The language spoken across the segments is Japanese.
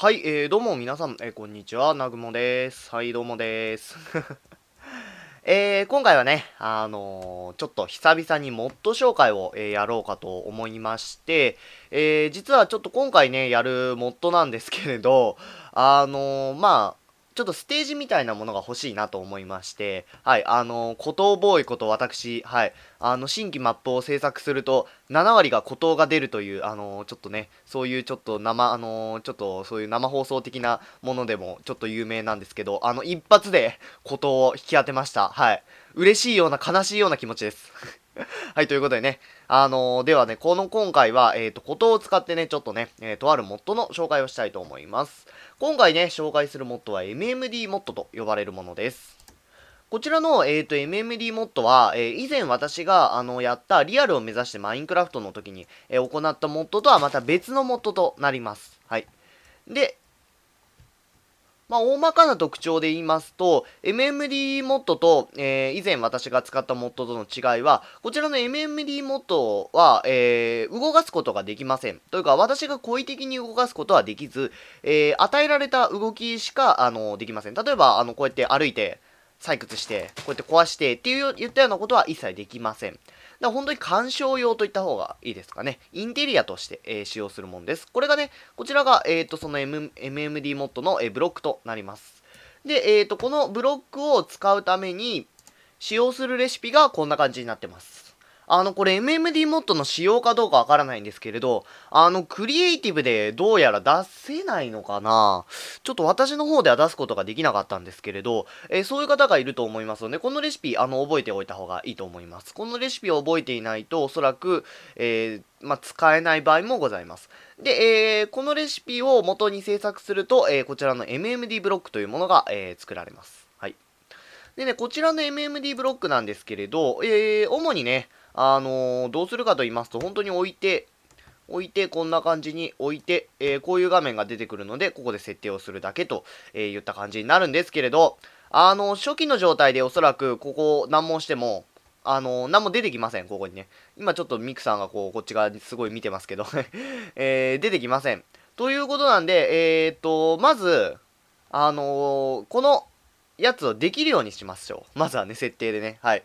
はい、えー、どうも皆さん、えー、こんにちは、なぐもです。はい、どうもです。えー、今回はね、あのー、ちょっと久々にモッド紹介を、えー、やろうかと思いまして、えー、実はちょっと今回ね、やるモッドなんですけれど、あのまあ、ちょっとステージみたいなものが欲しいなと思いまして、はい、あの、孤島ボーイこと私、はい、あの、新規マップを制作すると、7割が孤島が出るという、あの、ちょっとね、そういうちょっと生、あの、ちょっとそういう生放送的なものでも、ちょっと有名なんですけど、あの、一発で孤島を引き当てました。はい。嬉しいような悲しいような気持ちです。はい、ということでね、あのー、ではね、この今回は、えっ、ー、と、ことを使ってね、ちょっとね、えー、とあるモッドの紹介をしたいと思います。今回ね、紹介するモッドは MMD モッドと呼ばれるものです。こちらの、えっ、ー、と、MMD モッドは、えー、以前私が、あの、やったリアルを目指してマインクラフトの時に、えー、行ったモッドとはまた別のモッドとなります。はい。で、まあ、大まかな特徴で言いますと、MMD モッドと、えー、以前私が使ったモッドとの違いは、こちらの MMD モッドは、えー、動かすことができません。というか、私が故意的に動かすことはできず、えー、与えられた動きしか、あの、できません。例えば、あの、こうやって歩いて、採掘して、こうやって壊してっていう言ったようなことは一切できません。ら本当に鑑賞用といった方がいいですかね。インテリアとして、えー、使用するものです。これがね、こちらが、えっ、ー、と、その、M、MMD モッドの、えー、ブロックとなります。で、えっ、と、このブロックを使うために、使用するレシピがこんな感じになってます。あの、これ MMD モッドの仕様かどうかわからないんですけれど、あの、クリエイティブでどうやら出せないのかなちょっと私の方では出すことができなかったんですけれど、えー、そういう方がいると思いますので、このレシピ、あの、覚えておいた方がいいと思います。このレシピを覚えていないと、おそらく、えー、まあ、使えない場合もございます。で、えー、このレシピを元に制作すると、えー、こちらの MMD ブロックというものが、えー、作られます。はい。でね、こちらの MMD ブロックなんですけれど、えー、主にね、あのー、どうするかと言いますと、本当に置いて、置いて、こんな感じに置いて、えー、こういう画面が出てくるので、ここで設定をするだけと、えー、言った感じになるんですけれど、あの、初期の状態でおそらく、ここ難問しても、あの、何も出てきません、ここにね。今ちょっとミクさんがこう、こっち側にすごい見てますけど えー、出てきません。ということなんで、えー、っと、まず、あのー、このやつをできるようにしましょう。まずはね、設定でね、はい。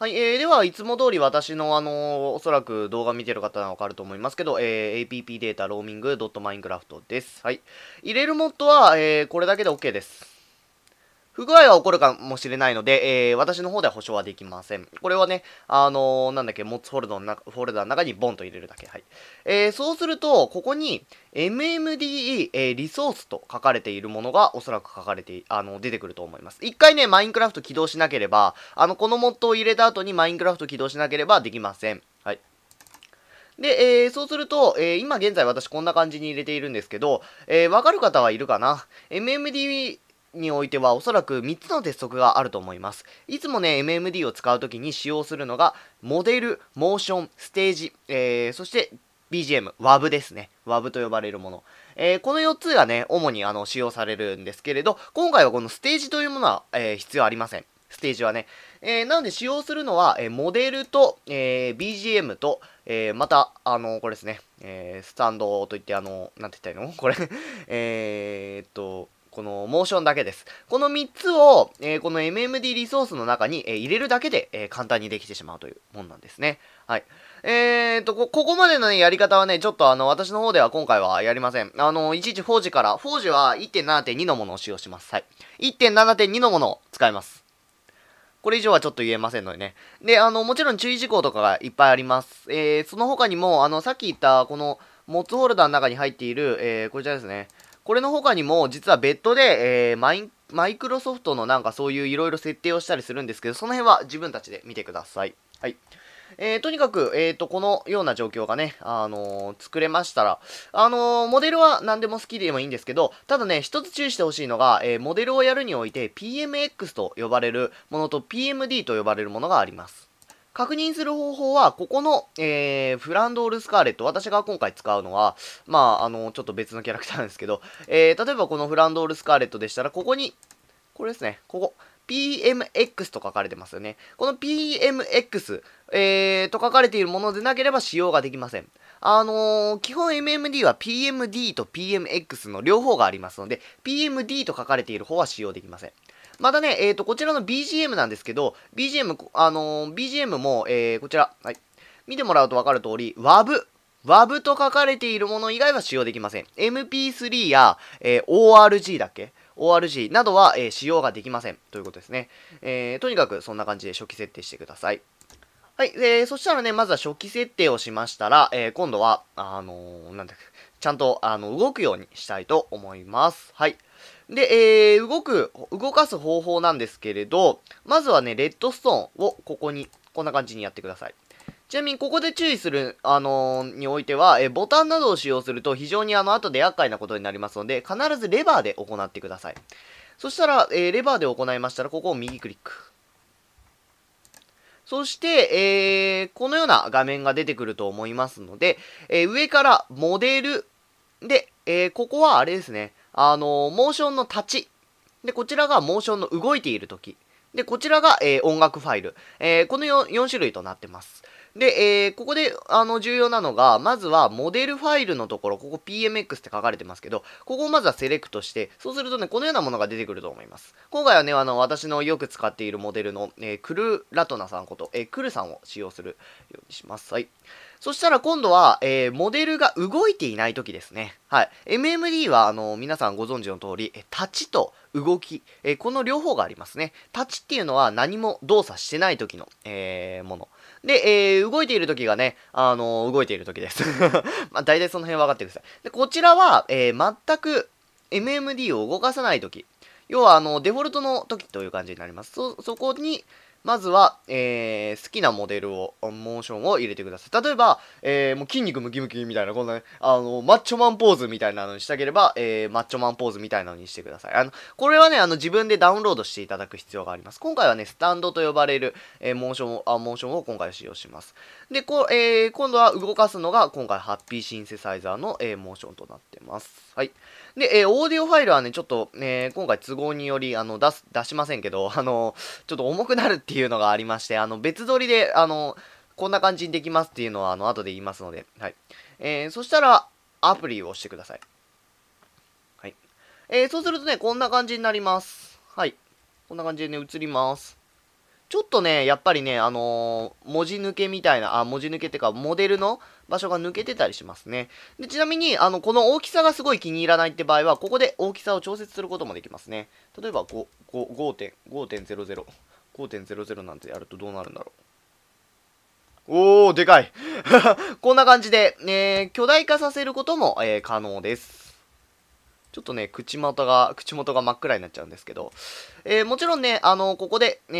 はい、えー、では、いつも通り私の、あのー、おそらく動画見てる方はわかると思いますけど、えー、app データローミング .minecraft です。はい。入れるモッドは、えー、これだけで OK です。不具合は起こるかもしれないので、えー、私の方では保証はできません。これはね、あのー、なんだっけ、モッツフォルダの中、フォルダの中にボンと入れるだけ。はい。えー、そうすると、ここに MMDE、えー、リソースと書かれているものがおそらく書かれて、あの、出てくると思います。一回ね、マインクラフト起動しなければ、あの、このモッドを入れた後にマインクラフト起動しなければできません。はい。で、えー、そうすると、えー、今現在私こんな感じに入れているんですけど、えー、わかる方はいるかな ?MMD、においてはおそらく3つの鉄則があると思います。いつもね、MMD を使う時に使用するのが、モデル、モーション、ステージ、えー、そして BGM、WAV ですね。WAV と呼ばれるもの。えー、この4つがね、主にあの使用されるんですけれど、今回はこのステージというものは、えー、必要ありません。ステージはね。えー、なので使用するのは、えモデルと、え BGM と、えまた、あのこれですね、えスタンドといって、あのなんて言ったらいいのこれ えっと、このモーションだけです。この3つを、えー、この MMD リソースの中に、えー、入れるだけで、えー、簡単にできてしまうというもんなんですね。はい。えーと、こ、ここまでの、ね、やり方はね、ちょっとあの、私の方では今回はやりません。あの、いちいち4時から、4時は1.7.2のものを使用します。はい。1.7.2のものを使います。これ以上はちょっと言えませんのでね。で、あの、もちろん注意事項とかがいっぱいあります。えー、その他にも、あの、さっき言った、この、モッツホルダーの中に入っている、えー、こちらですね。これの他にも、実は別途で、えー、マイマイクロソフトのなんかそういういろいろ設定をしたりするんですけど、その辺は自分たちで見てください。はい。えー、とにかく、えーと、とこのような状況がね、あのー、作れましたら、あのー、モデルは何でも好きでもいいんですけど、ただね、一つ注意してほしいのが、えー、モデルをやるにおいて PMX と呼ばれるものと PMD と呼ばれるものがあります。確認する方法は、ここの、えー、フランドール・スカーレット。私が今回使うのは、まあ、あの、ちょっと別のキャラクターなんですけど、えー、例えばこのフランドール・スカーレットでしたら、ここに、これですね、ここ、PMX と書かれてますよね。この PMX、えー、と書かれているものでなければ使用ができません。あのー、基本 MMD は PMD と PMX の両方がありますので、PMD と書かれている方は使用できません。またね、えっ、ー、と、こちらの BGM なんですけど、BGM、あのー、BGM も、えー、こちら、はい。見てもらうとわかる通り、WAV。WAV と書かれているもの以外は使用できません。MP3 や、え ORG だっけ ?ORG などは、え使用ができません。ということですね。えとにかくそんな感じで初期設定してください。はい、えー、そしたらね、まずは初期設定をしましたら、えー、今度は、あのー、なんだっけ、ちゃんと、あの、動くようにしたいと思います。はい。で、えー、動く、動かす方法なんですけれど、まずはね、レッドストーンをここに、こんな感じにやってください。ちなみに、ここで注意する、あのー、においては、えー、ボタンなどを使用すると非常にあの、後で厄介なことになりますので、必ずレバーで行ってください。そしたら、えー、レバーで行いましたら、ここを右クリック。そして、えー、このような画面が出てくると思いますので、えー、上からモデルで、えー、ここはあれですね、あのモーションの立ち。で、こちらがモーションの動いている時。で、こちらが、えー、音楽ファイル。えー、この 4, 4種類となってます。で、えー、ここであの重要なのが、まずはモデルファイルのところ、ここ PMX って書かれてますけど、ここをまずはセレクトして、そうするとね、このようなものが出てくると思います。今回はね、あの私のよく使っているモデルの、えー、クルラトナさんこと、えー、クルさんを使用するようにします。はい。そしたら今度は、えー、モデルが動いていない時ですね。はい。MMD は、あの、皆さんご存知の通り、え立ちと動き、えこの両方がありますね。立ちっていうのは何も動作してない時の、えもの。で、え動いている時がね、あのー、動いている時です。まあ、大体その辺分かってください。で、こちらは、えー、全く MMD を動かさない時。要は、あの、デフォルトの時という感じになります。そ、そこに、まずは、えー、好きなモデルを、モーションを入れてください。例えば、えー、もう筋肉ムキムキみたいな、こんな、ね、あの、マッチョマンポーズみたいなのにしたければ、えー、マッチョマンポーズみたいなのにしてください。あの、これはね、あの、自分でダウンロードしていただく必要があります。今回はね、スタンドと呼ばれる、えー、モーションを、あ、モーションを今回使用します。で、こう、えー、今度は動かすのが、今回、ハッピーシンセサイザーの、えー、モーションとなってます。はい。で、えー、オーディオファイルはね、ちょっと、えー、今回都合により、あの、出す、出しませんけど、あの、ちょっと重くなるってっていうのがありまして、あの、別撮りで、あの、こんな感じにできますっていうのは、あの、後で言いますので、はい。えー、そしたら、アプリを押してください。はい。えー、そうするとね、こんな感じになります。はい。こんな感じでね、映ります。ちょっとね、やっぱりね、あのー、文字抜けみたいな、あ、文字抜けってか、モデルの場所が抜けてたりしますね。で、ちなみに、あの、この大きさがすごい気に入らないって場合は、ここで大きさを調節することもできますね。例えば、5、5、5.0。5.00なんてやるとどうなるんだろう。おー、でかい こんな感じで、ね、巨大化させることも、えー、可能です。ちょっとね、口元が、口元が真っ暗になっちゃうんですけど、えー、もちろんね、あのー、ここで、え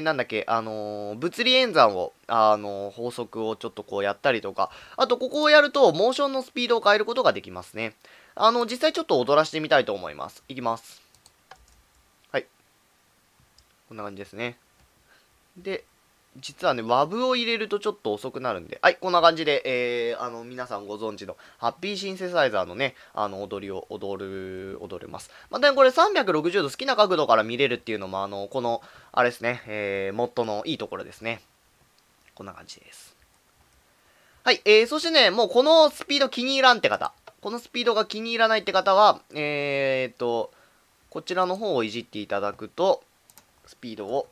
ー、なんだっけ、あのー、物理演算を、あの法則をちょっとこうやったりとか、あとここをやると、モーションのスピードを変えることができますね。あの、実際ちょっと踊らしてみたいと思います。いきます。こんな感じですね。で、実はね、WAV を入れるとちょっと遅くなるんで、はい、こんな感じで、えー、あの、皆さんご存知の、ハッピーシンセサイザーのね、あの、踊りを、踊る、踊れます。また、あ、これ360度好きな角度から見れるっていうのも、あの、この、あれですね、えー、モッドのいいところですね。こんな感じです。はい、えー、そしてね、もうこのスピード気に入らんって方、このスピードが気に入らないって方は、えー、っと、こちらの方をいじっていただくと、スピードを、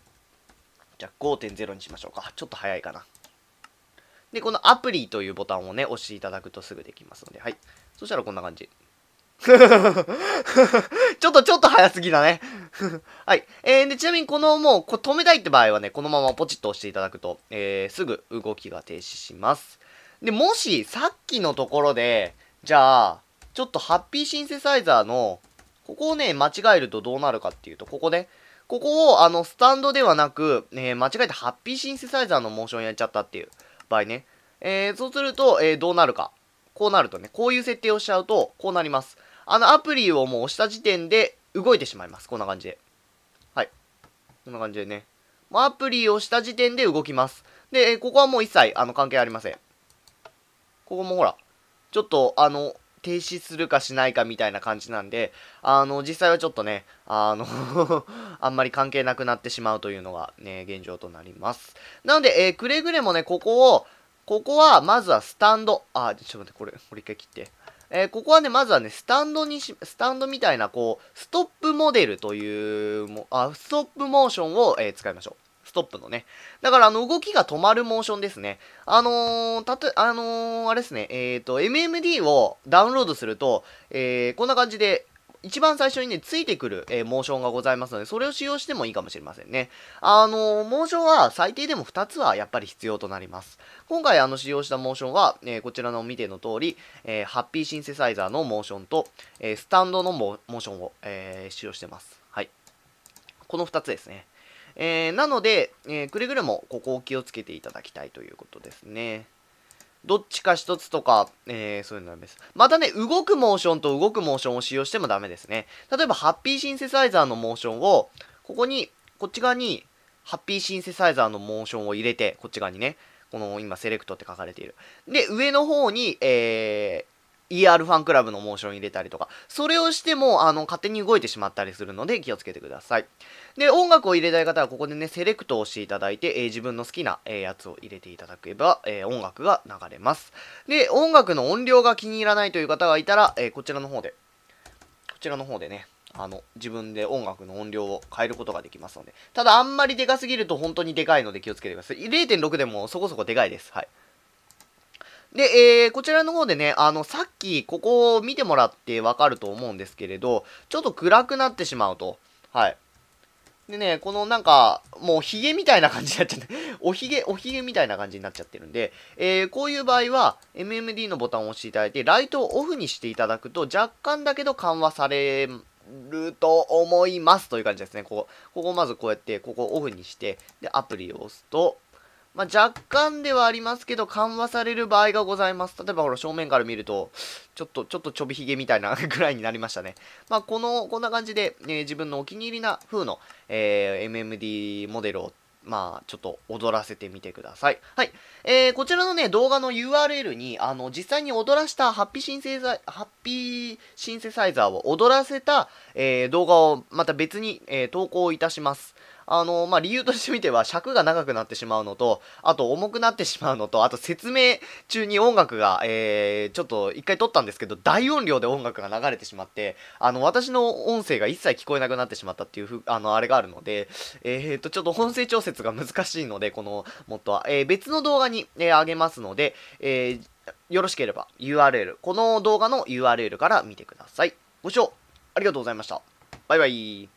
じゃあ5.0にしましょうか。ちょっと早いかな。で、このアプリというボタンをね、押していただくとすぐできますので、はい。そしたらこんな感じ。ちょっとちょっと早すぎだね はい。えー、で、ちなみにこのもう、こ止めたいって場合はね、このままポチッと押していただくと、えー、すぐ動きが停止します。で、もし、さっきのところで、じゃあ、ちょっとハッピーシンセサイザーの、ここをね、間違えるとどうなるかっていうと、ここね、ここを、あの、スタンドではなく、えー、間違えてハッピーシンセサイザーのモーションやっちゃったっていう場合ね。えー、そうすると、えー、どうなるか。こうなるとね、こういう設定をしちゃうと、こうなります。あの、アプリをもう押した時点で動いてしまいます。こんな感じで。はい。こんな感じでね。もうアプリを押した時点で動きます。で、ここはもう一切、あの、関係ありません。ここもほら、ちょっと、あの、停止するかしないかみたいな感じなんで、あの、実際はちょっとね、あの あんまり関係なくなってしまうというのがね、現状となります。なので、えー、くれぐれもね、ここを、ここは、まずはスタンド。あ、ちょっと待って、これ、これ一回切って。えー、ここはね、まずはね、スタンドにし、スタンドみたいな、こう、ストップモデルというも、あ、ストップモーションを、えー、使いましょう。ストップのね。だから、あの、動きが止まるモーションですね。あのー、たと、あのー、あれですね、えっ、ー、と、MMD をダウンロードすると、えー、こんな感じで、一番最初にね、ついてくる、えー、モーションがございますので、それを使用してもいいかもしれませんね。あのー、モーションは最低でも2つはやっぱり必要となります。今回あの使用したモーションは、えー、こちらの見ての通り、えハッピーシンセサイザーのモーションと、えスタンドのモーションを、え使用してます。はい。この2つですね。えー、なので、えー、くれぐれもここを気をつけていただきたいということですね。どっちか一つとか、えー、そういうのメです。またね、動くモーションと動くモーションを使用してもダメですね。例えば、ハッピーシンセサイザーのモーションを、ここに、こっち側に、ハッピーシンセサイザーのモーションを入れて、こっち側にね、この今、セレクトって書かれている。で、上の方に、え ER ファンクラブのモーション入れたりとか、それをしても、あの、勝手に動いてしまったりするので気をつけてください。で、音楽を入れたい方は、ここでね、セレクトをしていただいて、えー、自分の好きな、えー、やつを入れていただけば、えー、音楽が流れます。で、音楽の音量が気に入らないという方がいたら、えこちらの方で、こちらの方でね、あの、自分で音楽の音量を変えることができますので。ただ、あんまりでかすぎると本当にでかいので気をつけてください。0.6でもそこそこでかいです。はい。で、えー、こちらの方でね、あの、さっきここを見てもらってわかると思うんですけれど、ちょっと暗くなってしまうと。はい。でね、このなんか、もうヒゲみたいな感じになっちゃって、おひげ、おひげみたいな感じになっちゃってるんで、えー、こういう場合は、MMD のボタンを押していただいて、ライトをオフにしていただくと、若干だけど緩和されると思いますという感じですね。ここ、ここまずこうやって、ここをオフにして、で、アプリを押すと、まあ、若干ではありますけど、緩和される場合がございます。例えば、ほら、正面から見ると、ちょっと、ちょっとちょびひげみたいな ぐらいになりましたね。まあ、この、こんな感じで、え自分のお気に入りな風の、えー、MMD モデルをまあ、ちょっと踊らせてみてください。はい。えー、こちらのね、動画の URL に、あの、実際に踊らしたハッピーシンセサイ、ハッピーシンセサイザーを踊らせた、えー、動画をまた別に、えー、投稿いたします。あの、まあ、理由としてみては尺が長くなってしまうのと、あと重くなってしまうのと、あと説明中に音楽が、えー、ちょっと一回撮ったんですけど、大音量で音楽が流れてしまって、あの、私の音声が一切聞こえなくなってしまったっていうふ、あの、あれがあるので、えー、っと、ちょっと音声調節が難しいので、このもっとは、えー、別の動画に、えー、あげますので、えよろしければ URL、この動画の URL から見てください。ご視聴ありがとうございました。バイバイ。